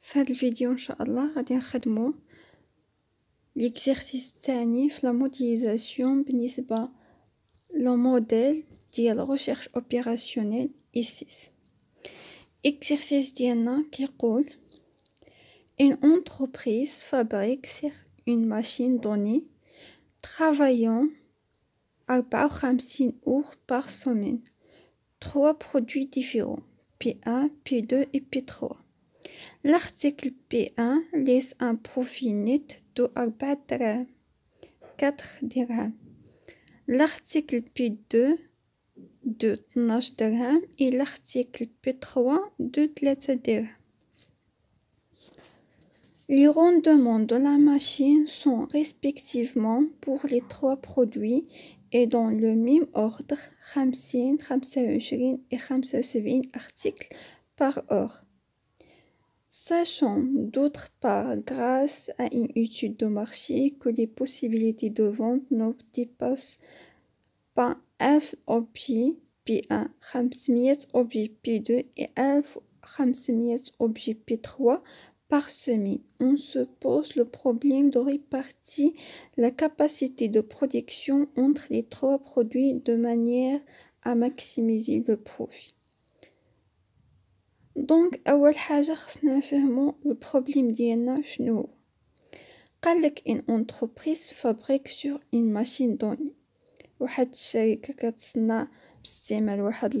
Faites la vidéo, inshallah. Radien, radien, radien, l'exercice de la modélisation de la recherche opérationnelle ISIS. Exercice de la qui une entreprise fabrique une machine donnée, travaillant à 50 heures par semaine, trois produits différents. P1, P2 et P3. L'article P1 laisse un profit net de 4 dirhams. L'article P2 de 12 dirhams et l'article P3 de 3 dirhams. Les rendements de la machine sont respectivement pour les trois produits et dans le même ordre 50, 25 et 75 articles par heure. Sachant d'autre part, grâce à une étude de marché, que les possibilités de vente ne dépassent pas f objet P1, 500 objet P2 et 500 objet P3 par semis, On se pose le problème de répartir la capacité de production entre les trois produits de manière à maximiser le profit. Donc, le problème d'INH, nous. Une entreprise fabrique sur une machine donnée. واحد الشركة كتصنع باستعمال واحد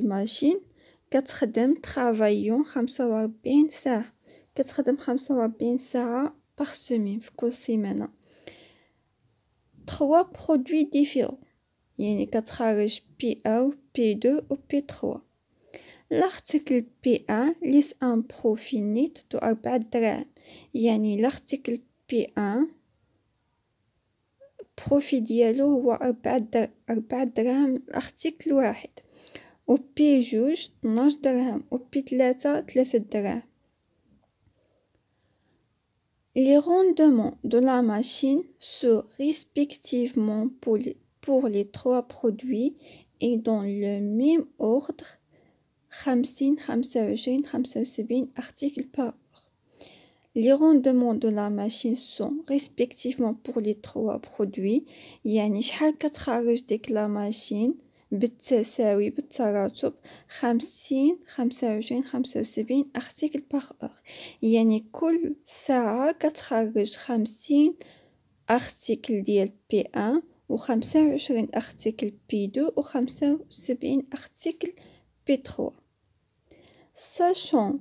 كتخدم خمسة وربعين ساعة باغ سومين في كل سيمانة تخوا برودوي ديفيرون يعني كتخرج بي أو بي دو و بي تخوا لارتيكل بي أن ليس أن برو فينيت دو أربعة دراهم يعني لارتيكل بي أن بروفي ديالو هو أربعة در... أربعة دراهم الأرتيكل واحد و بي جوج طناش درهم و بي تلاتة تلاتة دراهم Les rendements de la machine sont respectivement pour les, trois produits et dans le même ordre 50, 25, 75 articles par Les rendements de la machine sont respectivement pour les trois produits يعني شحال كتخرج ديك la machine بالتساوي بالتراتب 50 25 75 article par Yani كل ساعه 50 1 و25 بي 2 و75 3 sachant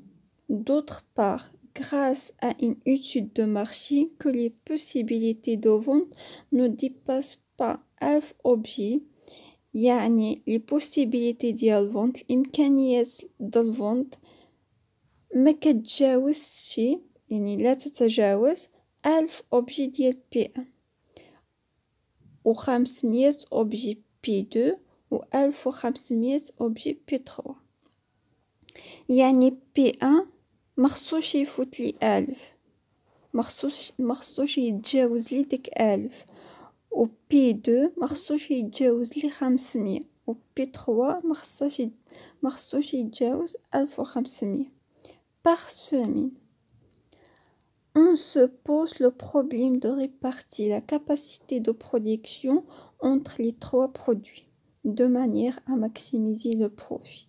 d'autre part grâce à une étude de marché que les possibilités de vente ne dépassent pas F objet. يعني لي بوسيبيليتي ديال الفونت الامكانيات ديال الفونت ما شي يعني لا تتجاوز ألف اوبجي ديال بي ان 500 اوبجي بي دو و 1500 اوبجي بي 3 يعني بي ان مخصوش يفوت لي ألف مخصوش مخصوش يتجاوز لي ديك ألف Au P2, Marsoché Jéose Li Au P3, Marsoché Jéose Alpha Ramsemi. Par semaine, on se pose le problème de répartir la capacité de production entre les trois produits, de manière à maximiser le profit.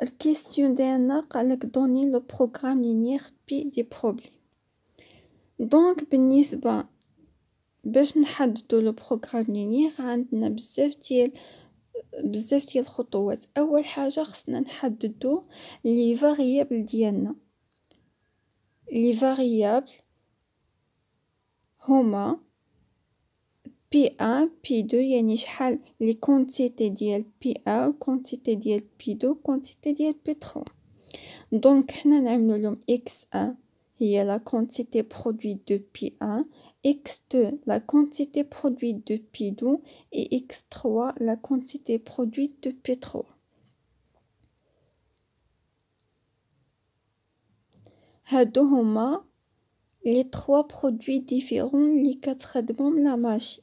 La question est de donner le programme linéaire P des problèmes. Donc, il باش نحددو بروغرام لينيغ عندنا بزاف ديال بزاف ديال الخطوات اول حاجه خصنا نحددو لي فاريابل ديالنا لي فاريابل هما بي ان بي دو يعني شحال لي كونتيتي ديال بي ان كونتيتي ديال بي دو كونتيتي ديال بي 3 دونك حنا نعملو لهم اكس ان il y a la quantité produite de pi 1, x2 la quantité produite de pi 2 et x3 la quantité produite de pi 3. les trois produits différents les quatre traitements de la machine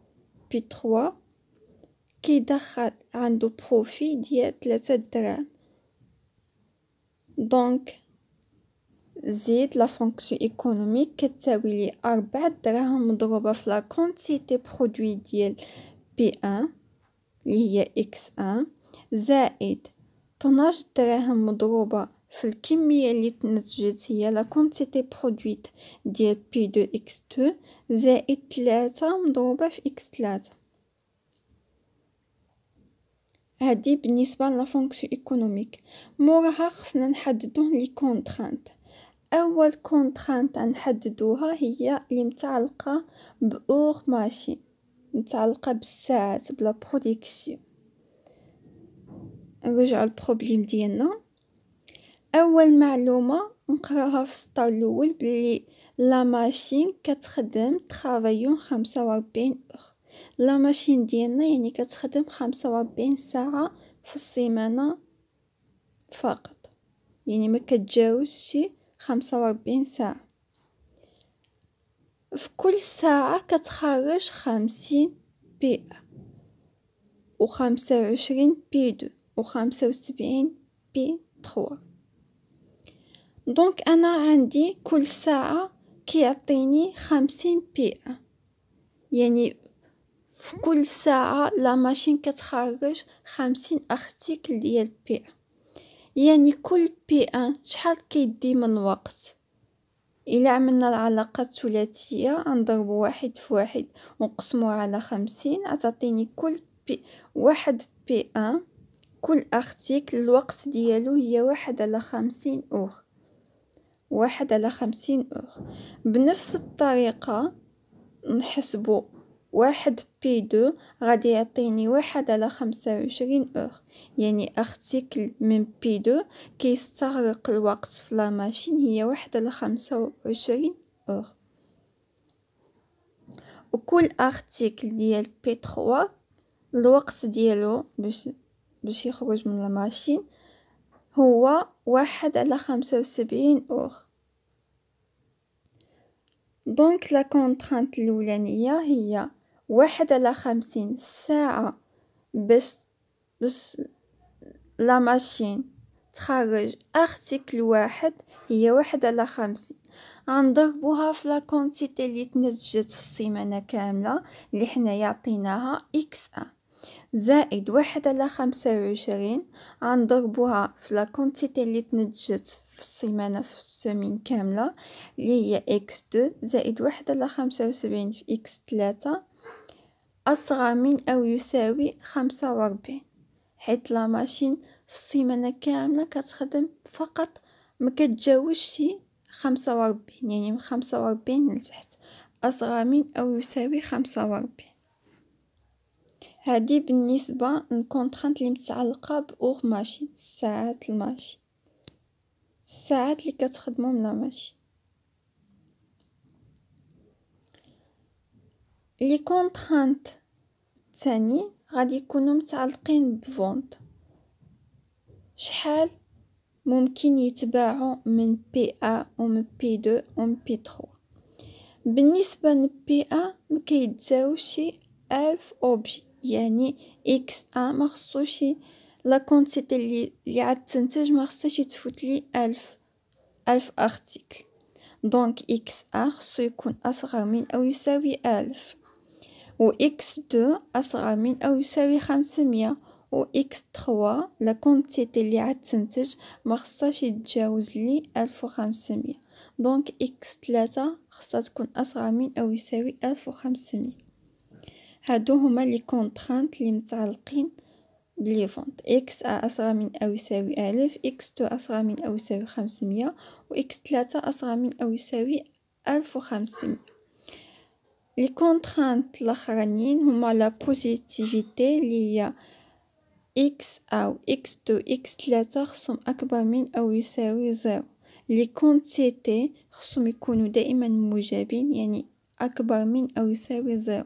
بي تخوا كيدخل عندو بروفي ديال 3 دراهم دونك زيد لا فونكسيون ايكونوميك كتساوي لي 4 دراهم مضروبة في لا كونتيتي برودوي ديال بي ان اللي هي اكس ان زائد طناش دراهم مضروبة في الكمية اللي تنتجت هي لا كونتيتي برودويت ديال بي دو اكس تو زائد 3 مضروبة في اكس 3 هادي بالنسبة لا فونكسيون ايكونوميك موراها خصنا نحددو لي كونترانت اول كونترانت نحددوها هي اللي متعلقة باور ماشي متعلقة بالساعات بلا برودكسيون نرجعو للبروبليم ديالنا اول معلومة نقراها في السطر الاول بلي لا ماشين كتخدم طرافايو خمسة وربعين اور لا ماشين ديالنا يعني كتخدم خمسة وربعين ساعة في السيمانة فقط يعني ما كتجاوزش شي خمسة ساعة في كل ساعة كتخرج خمسين بيئة وخمسة وعشرين بي دو وخمسة وسبعين بي تخوا دونك انا عندي كل ساعه كيعطيني خمسين بي يعني في كل ساعه لا ماشين كتخرج خمسين ارتيكل ديال بي يعني كل بي ان شحال كيدي من وقت الا عملنا العلاقه الثلاثيه نضرب واحد في واحد ونقسمه على خمسين عتعطيني كل بي واحد بي ان كل ارتيكل الوقت ديالو هي واحد على خمسين اوغ واحد على خمسين أوغ بنفس الطريقة نحسبو واحد بي دو غادي يعطيني واحد على خمسة وعشرين أوغ يعني أختيكل من بي دو كيستغرق الوقت في لا ماشين هي واحد على خمسة وعشرين أوغ وكل أختيكل ديال بي تخوا الوقت ديالو باش باش يخرج من الماشين هو واحد على خمسة وسبعين أوغ دونك لا كونترانت الأولانية هي واحد على خمسين ساعة باش باش لا ماشين تخرج ارتيكل واحد هي واحد على خمسين غنضربوها في لا كونتيتي اللي تنتجت في السيمانه كامله اللي حنا يعطيناها اكس ان زائد واحد على خمسة وعشرين غنضربوها في لا كونتيتي اللي تنتجت في السيمانة في السمين كاملة اللي هي اكس دو زائد واحد على خمسة وسبعين في اكس تلاتة أصغر من أو يساوي خمسة وربعين حيت لا ماشين في السيمانة كاملة كتخدم فقط ما كتجاوزش شي خمسة وربعين يعني من خمسة وربعين لتحت أصغر من أو يساوي خمسة وربعين هادي بالنسبة للكونطرانت لي متعلقة بأوغ ماشي ساعات الماشي الساعات لي كتخدمو من ماشي لي كونترانت التانيين غادي يكونو متعلقين بفونت شحال ممكن يتباعوا من بي ا ومن بي دو ومن بي تخوا بالنسبة لبي ا مكيتزاوش شي ألف أوبجي يعني اكس ا ما خصوش لا كونتيتي اللي اللي عاد تنتج ما خصهاش تفوت لي 1000 1000 ارتيكل دونك اكس ا خصو يكون اصغر من او يساوي 1000 و اكس 2 اصغر من او يساوي 500 و اكس 3 لا كونتيتي اللي عاد تنتج ما خصهاش يتجاوز لي 1500 دونك اكس 3 خصها تكون اصغر من او يساوي 1500 هادو هما لي كونطرانت لي متعلقين بلي فونت اكس اصغر من او يساوي الف اكس 2 اصغر من او يساوي 500 و اكس 3 اصغر من او يساوي 1500 لي كونطرانت الاخرانيين هما لا بوزيتيفيتي لي هي اكس او اكس 2 اكس 3 خصهم اكبر من او يساوي زيرو لي كونتيتي خصهم يكونوا دائما موجبين يعني اكبر من او يساوي زيرو